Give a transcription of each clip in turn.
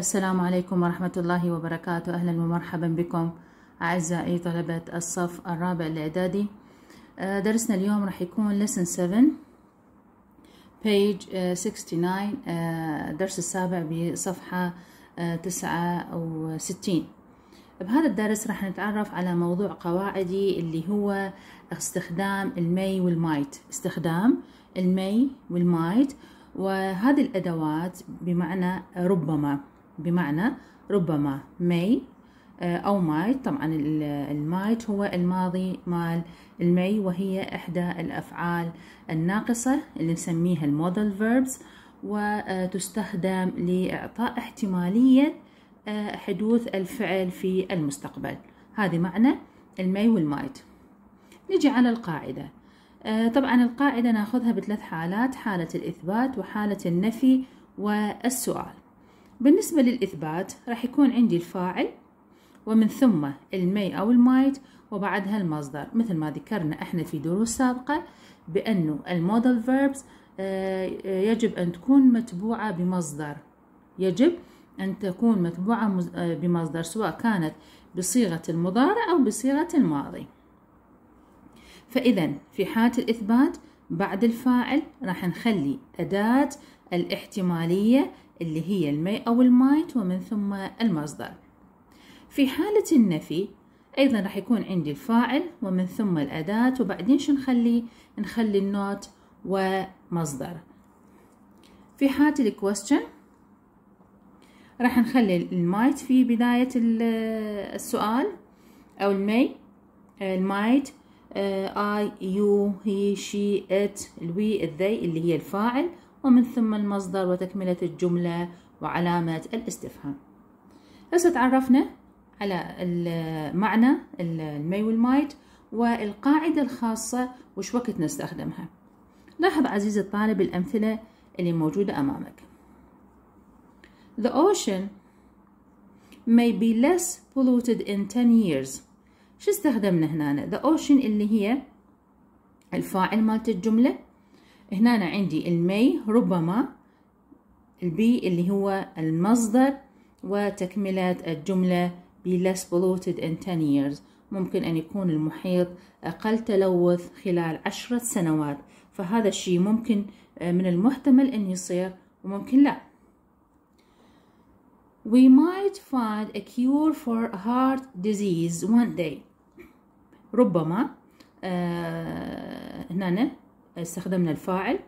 السلام عليكم ورحمة الله وبركاته أهلا ومرحبا بكم أعزائي طلبة الصف الرابع الإعدادي آه، درسنا اليوم راح يكون lesson 7 page 69 آه، آه، درس السابع بصفحة 69 بهذا الدرس راح نتعرف على موضوع قواعدي اللي هو استخدام المي والمايت استخدام المي والمايت وهذه الأدوات بمعنى ربما بمعنى ربما may آه، أو might طبعا المايت هو الماضي مال المي وهي إحدى الأفعال الناقصة اللي نسميها المودل verbs وتستخدم لإعطاء احتمالية آه، حدوث الفعل في المستقبل هذه معنى المي والمايت نجي على القاعدة آه، طبعا القاعدة ناخذها بثلاث حالات حالة الإثبات وحالة النفي والسؤال بالنسبة للإثبات راح يكون عندي الفاعل ومن ثم المي أو المايت وبعدها المصدر مثل ما ذكرنا احنا في دروس سابقة بأنه المودل فيربس آه، يجب أن تكون متبوعة بمصدر يجب أن تكون متبوعة آه، بمصدر سواء كانت بصيغة المضارع أو بصيغة الماضي فإذا في حالة الإثبات بعد الفاعل راح نخلي أداة الاحتمالية اللي هي المي أو المايت ومن ثم المصدر في حالة النفي أيضا راح يكون عندي الفاعل ومن ثم الأداة وبعدين شو نخلي نخلي النوت ومصدر في حالة الكويستشن راح نخلي المايت في بداية السؤال أو المي المايت آي يو هي شي ات الوي الذي اللي هي الفاعل ومن ثم المصدر وتكملة الجملة وعلامة الاستفهام هسه تعرفنا على معنى المي والمايت والقاعدة الخاصة وش وقت نستخدمها لاحظ عزيزي الطالب الأمثلة اللي موجودة أمامك The ocean may be less polluted in 10 years شو استخدمنا هنا The ocean اللي هي الفاعل مالت الجملة هنا أنا عندي المي ربما البي اللي هو المصدر وتكملة الجملة be less polluted in 10 years ممكن أن يكون المحيط أقل تلوث خلال عشرة سنوات فهذا الشيء ممكن آه، من المحتمل أن يصير وممكن لا We might find a cure for heart disease one day ربما آه هنا استخدمنا الفاعل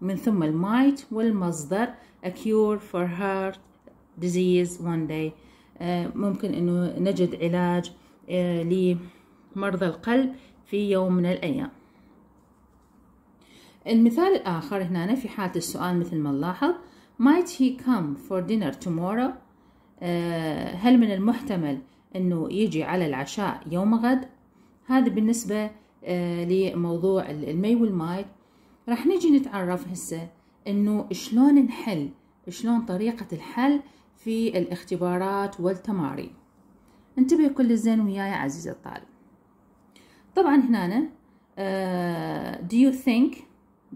من ثم المايت والمصدر a cure for heart disease one day آه، ممكن انه نجد علاج آه، لمرضى القلب في يوم من الايام المثال الآخر هنا في حالة السؤال مثل ما نلاحظ might he come for dinner tomorrow آه، هل من المحتمل أنه يجي على العشاء يوم غد هذا بالنسبة آه، لموضوع المي والمايد راح نجي نتعرف هسه انه شلون نحل شلون طريقة الحل في الاختبارات والتمارين انتبه كل الزين وياي عزيزي الطالب طبعا هنا آه، do you think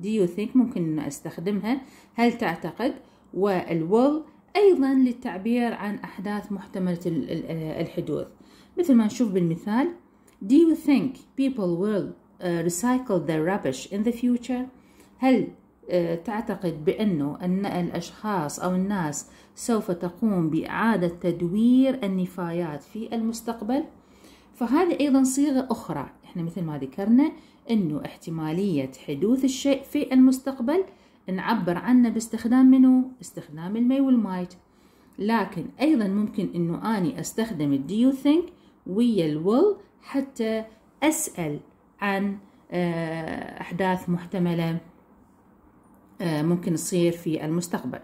do you think ممكن أن استخدمها هل تعتقد والول أيضا للتعبير عن أحداث محتملة آه، الحدوث مثل ما نشوف بالمثال Do you think people will uh, recycle their rubbish in the future? هل uh, تعتقد بأنه أن الأشخاص أو الناس سوف تقوم بإعادة تدوير النفايات في المستقبل؟ فهذه أيضا صيغة أخرى إحنا مثل ما ذكرنا أنه احتمالية حدوث الشيء في المستقبل نعبر عنه باستخدام منه؟ استخدام المي والمايت لكن أيضا ممكن أنه أني أستخدم الديو ثينك ويا الول حتى أسأل عن آه، أحداث محتملة آه، ممكن تصير في المستقبل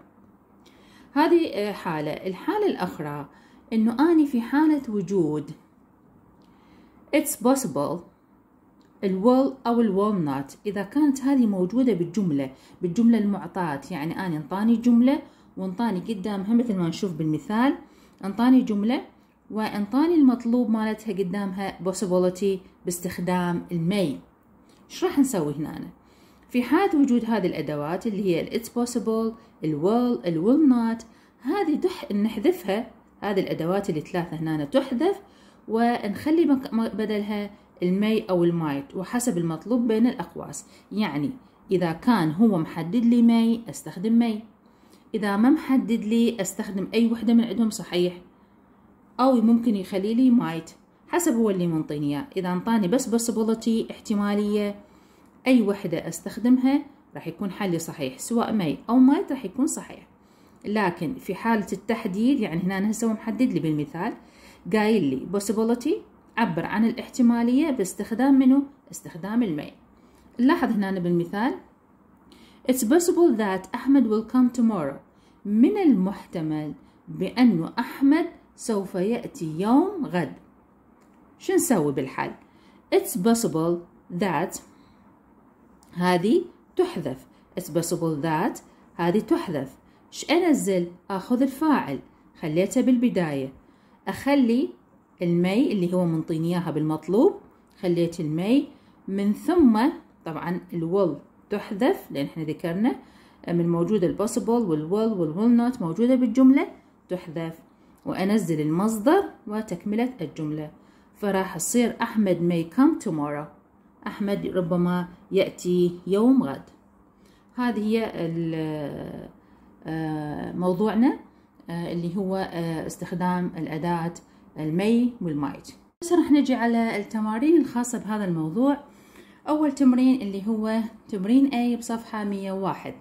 هذه آه، حالة الحالة الأخرى أنه أني في حالة وجود It's possible الول أو الول نوت إذا كانت هذه موجودة بالجملة بالجملة المعطاة يعني أنا انطاني جملة وانطاني قدامها مثل ما نشوف بالمثال انطاني جملة وانطاني المطلوب مالتها قدامها possibility باستخدام المي ايش راح نسوي هنا أنا؟ في حال وجود هذه الادوات اللي هي الاتس possible الويل الويل نوت هذه تح... نحذفها هذه الادوات الثلاثه هنا تحذف ونخلي بدلها المي او المايت وحسب المطلوب بين الاقواس يعني اذا كان هو محدد لي مي استخدم مي اذا ما محدد لي استخدم اي وحده من عندهم صحيح أو ممكن يخلي لي might حسب هو اللي منطيني إياه إذا أنطاني بس possibility احتمالية أي وحدة أستخدمها راح يكون حلي صحيح سواء مي أو مايت راح يكون صحيح لكن في حالة التحديد يعني هنا هسه محدد لي بالمثال قايل لي possibility عبر عن الاحتمالية باستخدام منه استخدام الماي لاحظ هنا بالمثال It's possible that أحمد will come tomorrow من المحتمل بأنه أحمد سوف يأتي يوم غد شو نسوي بالحل It's possible that هذه تحذف It's possible that هذه تحذف ش أنزل أخذ الفاعل خليته بالبداية أخلي المي اللي هو منطيني إياها بالمطلوب خليت المي من ثم طبعا الول تحذف لأن احنا ذكرنا من موجودة البوسبل والول والول نوت موجودة بالجملة تحذف وأنزل المصدر وتكملة الجملة فراح تصير أحمد may come tomorrow أحمد ربما يأتي يوم غد هذه هي آه، موضوعنا آه، اللي هو آه، استخدام الأداة المي والمايت بس راح نجي على التمارين الخاصة بهذا الموضوع أول تمرين اللي هو تمرين A بصفحة 101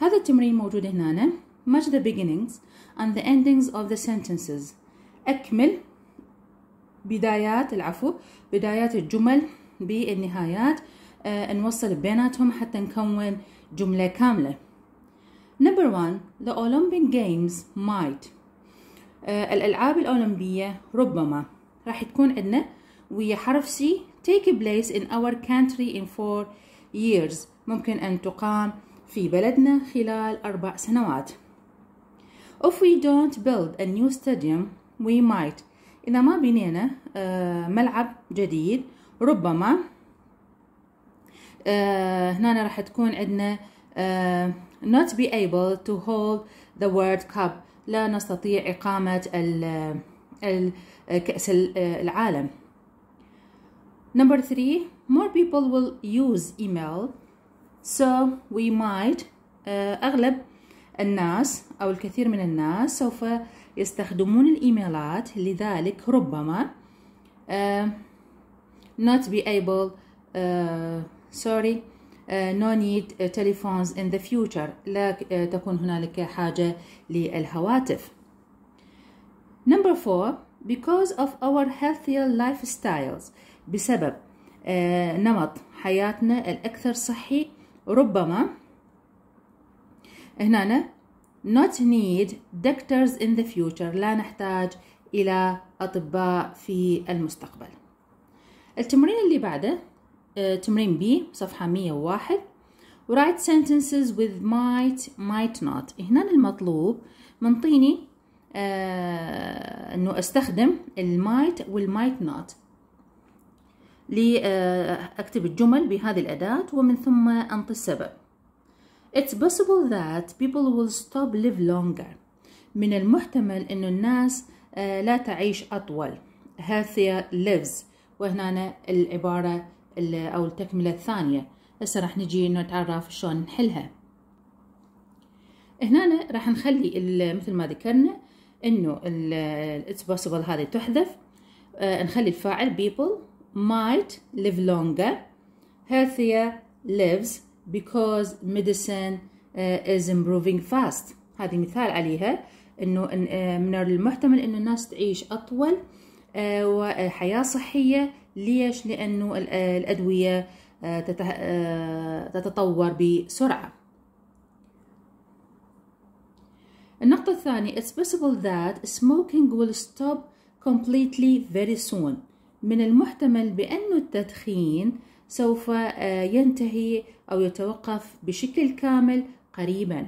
هذا التمرين موجود هنا much the beginnings and the endings of the sentences أكمل بدايات العفو بدايات الجمل بالنهايات uh, نوصل بيناتهم حتى نكون جملة كاملة Number one, the Olympic Games might uh, الألعاب الأولمبية ربما راح تكون عندنا ويا حرف سي take place in our country in four years ممكن أن تقام في بلدنا خلال أربع سنوات if we don't build a new stadium we might إذا ما بنينا ملعب جديد ربما هنا راح تكون عندنا not be able to hold the World Cup لا نستطيع إقامة كأس العالم Number three, more people will use email, so we might uh, أغلب الناس أو الكثير من الناس سوف يستخدمون الإيميلات لذلك ربما uh, not be able uh, sorry uh, no need telephones in the future لا uh, تكون هنالك حاجة للهواتف number four because of our healthier lifestyles بسبب uh, نمط حياتنا الأكثر صحي ربما هنا not need doctors in the future لا نحتاج إلى أطباء في المستقبل التمرين اللي بعده آه، تمرين بي صفحة 101 write sentences with might might not هنا المطلوب منطيني آه، انه استخدم المايت والمايت نوت لأكتب الجمل بهذه الأداة ومن ثم أنطي السبب It's possible that people will stop live longer. من المحتمل أن الناس آه، لا تعيش أطول. Healthier lives. وهنا العبارة أو التكملة الثانية. هسه راح نجي نتعرف شلون نحلها. هنا راح نخلي مثل ما ذكرنا إنه it's possible هذه تحذف. آه، نخلي الفاعل people might live longer. Healthier lives because medicine uh, is improving fast هذه مثال عليها انه آه، من المحتمل انه الناس تعيش اطول آه، وحياه صحيه ليش لانه آه، الادويه تتطور بسرعه النقطة الثانية it's possible that smoking will stop completely very soon من المحتمل بانه التدخين سوف ينتهي أو يتوقف بشكل كامل قريبا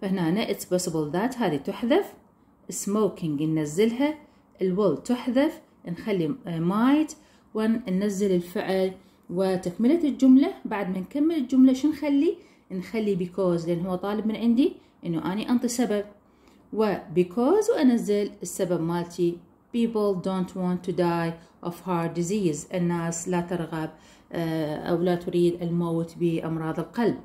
فهنا it's possible that هذه تحذف smoking ننزلها will تحذف نخلي might وننزل الفعل وتكملة الجملة بعد ما نكمل الجملة شو نخلي نخلي because لأن هو طالب من عندي إنه أني أنطي سبب و because وأنزل السبب مالتي people don't want to die of heart disease الناس لا ترغب آه، أو لا تريد الموت بأمراض القلب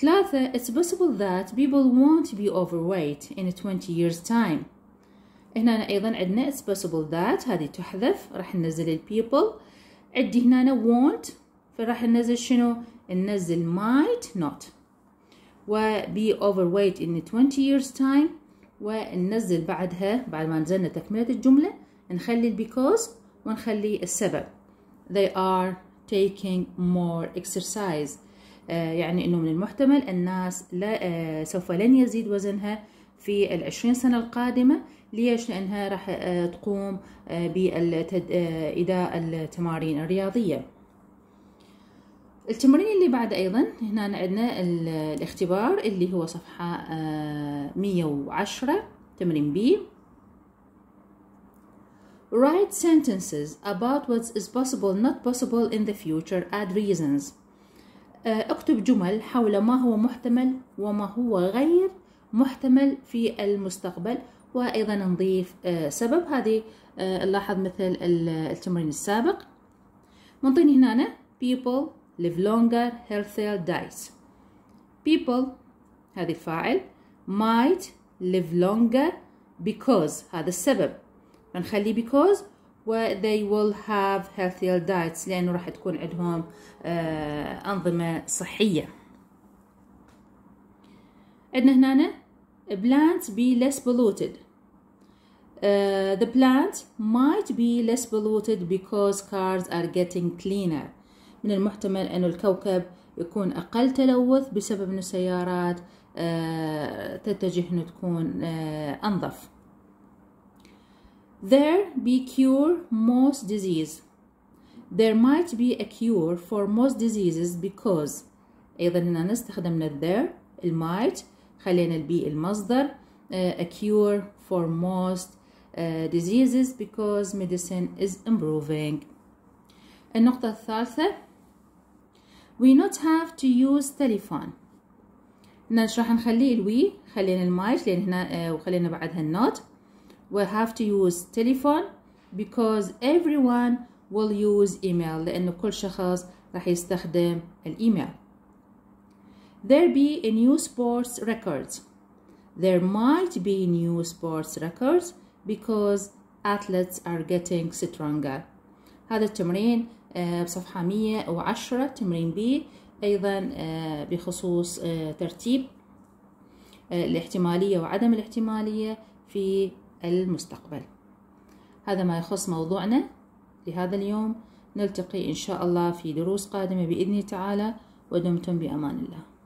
ثلاثة It's possible that people won't be overweight in 20 years time هنا أيضا عندنا It's possible that هذه تحذف راح ننزل ال people عندي هنا won't فراح ننزل شنو ننزل might not و be overweight in 20 years time وننزل بعدها بعد ما نزلنا تكملة الجملة نخلي because ونخلي السبب they are taking more exercise آه، يعني انه من المحتمل الناس لا آه، سوف لن يزيد وزنها في العشرين سنة القادمة ليش لأنها راح آه، تقوم بإداء التمارين الرياضية التمرين اللي بعد أيضا هنا عندنا الاختبار اللي هو صفحة 110 تمرين بي Write sentences about what is possible not possible in the future add reasons uh, اكتب جمل حول ما هو محتمل وما هو غير محتمل في المستقبل وأيضا نضيف uh, سبب هذه uh, نلاحظ مثل التمرين السابق منطيني هنا people live longer healthier dies people هذه الفاعل might live longer because هذا السبب بنخليه because و they will have healthier diets لأنه راح تكون عندهم أنظمة صحية عندنا هنا plants be less polluted Uh, the plant might be less polluted because cars are getting cleaner من المحتمل أن الكوكب يكون أقل تلوث بسبب أن السيارات uh, تتجه أن تكون uh, أنظف There be cure most disease. There might be a cure for most diseases because أيضا هنا نستخدمنا there might خلينا البي المصدر a cure for most diseases because medicine is improving النقطة الثالثة we not have to use telephone هنا راح نخلي الوي خلينا المايت لان هنا وخلينا بعدها النوت will have to use telephone because everyone will use email لأن كل شخص راح يستخدم الإيميل there be a new sports records there might be new sports records because athletes are getting stronger هذا التمرين بصفحة 110 تمرين B أيضا بخصوص ترتيب الاحتمالية وعدم الاحتمالية في المستقبل هذا ما يخص موضوعنا لهذا اليوم نلتقي إن شاء الله في دروس قادمة بإذن تعالى ودمتم بأمان الله